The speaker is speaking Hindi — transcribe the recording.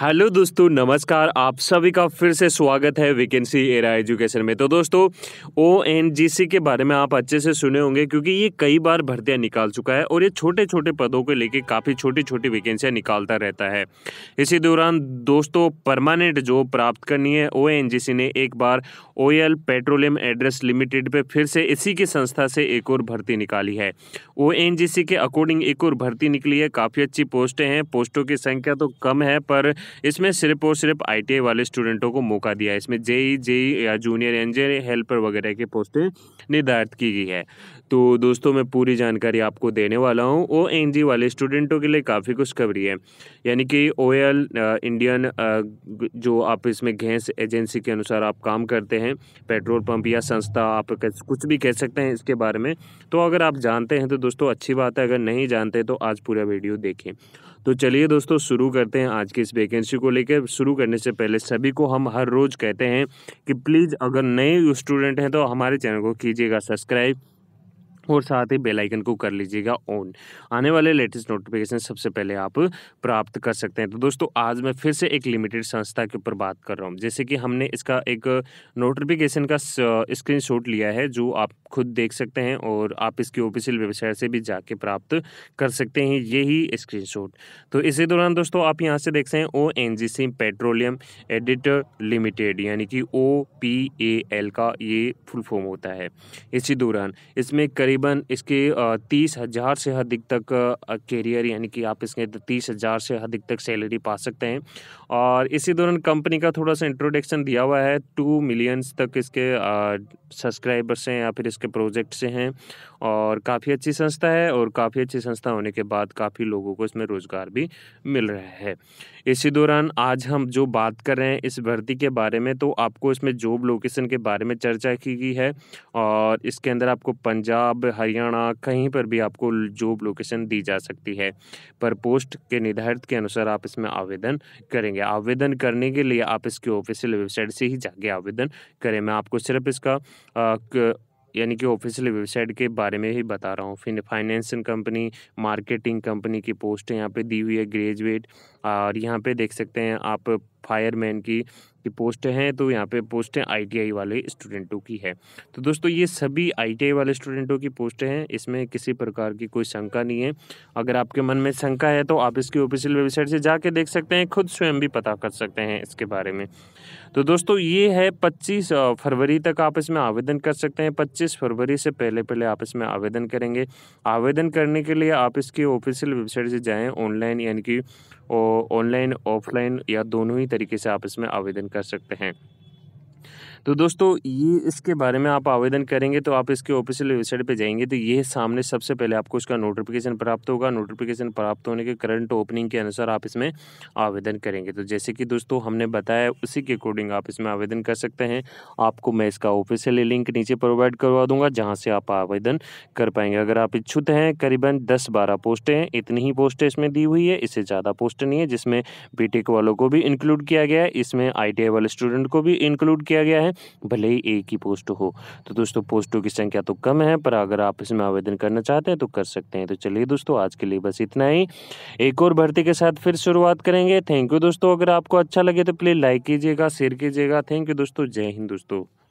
हेलो दोस्तों नमस्कार आप सभी का फिर से स्वागत है वैकेंसी एरा एजुकेशन में तो दोस्तों ओ के बारे में आप अच्छे से सुने होंगे क्योंकि ये कई बार भर्तियां निकाल चुका है और ये छोटे छोटे पदों को लेके काफ़ी छोटी छोटी वैकेंसियां निकालता रहता है इसी दौरान दोस्तों परमानेंट जॉब प्राप्त करनी है ओ ने एक बार ओ पेट्रोलियम एड्रेस लिमिटेड पर फिर से इसी की संस्था से एक और भर्ती निकाली है ओ के अकॉर्डिंग एक और भर्ती निकली है काफ़ी अच्छी पोस्टें हैं पोस्टों की संख्या तो कम है पर इसमें सिर्फ और सिर्फ आई वाले स्टूडेंटों को मौका दिया है इसमें जेई जेई e, e, या जूनियर इंजीनियर हेल्पर वगैरह की पोस्टें निर्धारित की गई है तो दोस्तों मैं पूरी जानकारी आपको देने वाला हूँ ओ एन जी वाले स्टूडेंटों के लिए काफ़ी कुछ खबरी है यानी कि ओ एल इंडियन जो आप इसमें गैस एजेंसी के अनुसार आप काम करते हैं पेट्रोल पंप या संस्था आप कुछ भी कह सकते हैं इसके बारे में तो अगर आप जानते हैं तो दोस्तों अच्छी बात है अगर नहीं जानते तो आज पूरा वीडियो देखें तो चलिए दोस्तों शुरू करते हैं आज की इस वेकेंसी वैकेंसी को लेकर शुरू करने से पहले सभी को हम हर रोज़ कहते हैं कि प्लीज़ अगर नए स्टूडेंट हैं तो हमारे चैनल को कीजिएगा सब्सक्राइब और साथ ही बेल आइकन को कर लीजिएगा ऑन आने वाले लेटेस्ट नोटिफिकेशन सबसे पहले आप प्राप्त कर सकते हैं तो दोस्तों आज मैं फिर से एक लिमिटेड संस्था के ऊपर बात कर रहा हूँ जैसे कि हमने इसका एक नोटिफिकेशन का स्क्रीनशॉट लिया है जो आप खुद देख सकते हैं और आप इसकी ऑफिशियल वेबसाइट से भी जाके प्राप्त कर सकते हैं यही स्क्रीन तो इसी दौरान दोस्तों आप यहाँ से देख सकते हैं O N G C petroleum editor limited यानी कि ओ पी ए एल का ये फुल फॉर्म होता है इसी दौरान इसमें करीब तकरीबन इसके तीस हज़ार से अधिक तक कैरियर यानी कि आप इसके तीस हज़ार से अधिक तक सैलरी पा सकते हैं और इसी दौरान कंपनी का थोड़ा सा इंट्रोडक्शन दिया हुआ है टू मिलियंस तक इसके सब्सक्राइबर्स हैं या फिर इसके प्रोजेक्ट्स हैं और काफ़ी अच्छी संस्था है और काफ़ी अच्छी संस्था होने के बाद काफ़ी लोगों को इसमें रोज़गार भी मिल रहा है इसी दौरान आज हम जो बात कर रहे हैं इस भर्ती के बारे में तो आपको इसमें जॉब लोकेशन के बारे में चर्चा की गई है और इसके अंदर आपको पंजाब हरियाणा कहीं पर भी आपको जॉब लोकेशन दी जा सकती है पर पोस्ट के निर्धारित के अनुसार आप इसमें आवेदन करेंगे आवेदन करने के लिए आप इसके ऑफिशियल वेबसाइट से ही जाके आवेदन करें मैं आपको सिर्फ इसका यानी कि ऑफिशियल वेबसाइट के बारे में ही बता रहा हूँ फिर फाइनेंसिंग कंपनी मार्केटिंग कंपनी की पोस्ट यहाँ पे दी हुई है ग्रेजुएट और यहाँ पे देख सकते हैं आप फायरमैन की की पोस्ट हैं तो यहाँ पे पोस्ट हैं आईटीआई वाले स्टूडेंटों की है तो दोस्तों ये सभी आईटीआई वाले स्टूडेंटों की पोस्ट हैं इसमें किसी प्रकार की कोई शंका नहीं है अगर आपके मन में शंका है तो आप इसकी ऑफिशियल वेबसाइट से जाके देख सकते हैं खुद स्वयं भी पता कर सकते हैं इसके बारे में तो दोस्तों ये है पच्चीस फरवरी तक आप इसमें आवेदन कर सकते हैं पच्चीस फरवरी से पहले पहले आप इसमें आवेदन करेंगे आवेदन करने के लिए आप इसकी ऑफिशियल वेबसाइट से जाएँ ऑनलाइन यानी कि ऑनलाइन ऑफलाइन या दोनों ही तरीके से आप इसमें आवेदन कर सकते हैं तो दोस्तों ये इसके बारे में आप आवेदन करेंगे तो आप इसके ऑफिशियल वेबसाइट पे जाएंगे तो ये सामने सबसे पहले आपको इसका नोटिफिकेशन प्राप्त होगा नोटिफिकेशन प्राप्त होने के करंट ओपनिंग के अनुसार आप इसमें आवेदन करेंगे तो जैसे कि दोस्तों हमने बताया उसी के अकॉर्डिंग आप इसमें आवेदन कर सकते हैं आपको मैं इसका ऑफिशियल लिंक नीचे प्रोवाइड करवा दूँगा जहाँ से आप आवेदन कर पाएंगे अगर आप इच्छुत हैं करीबन दस बारह पोस्टें हैं इतनी ही पोस्टें इसमें दी हुई है इससे ज़्यादा पोस्ट नहीं है जिसमें बी वालों को भी इंक्लूड किया गया है इसमें आई वाले स्टूडेंट को भी इंक्लूड किया गया है भले ही एक ही पोस्ट हो तो दोस्तों पोस्टों की संख्या तो कम है पर अगर आप इसमें आवेदन करना चाहते हैं तो कर सकते हैं तो चलिए दोस्तों आज के लिए बस इतना ही एक और भर्ती के साथ फिर शुरुआत करेंगे थैंक यू दोस्तों अगर आपको अच्छा लगे तो प्लीज़ लाइक कीजिएगा शेयर कीजिएगा थैंक यू दोस्तों जय हिंद दोस्तों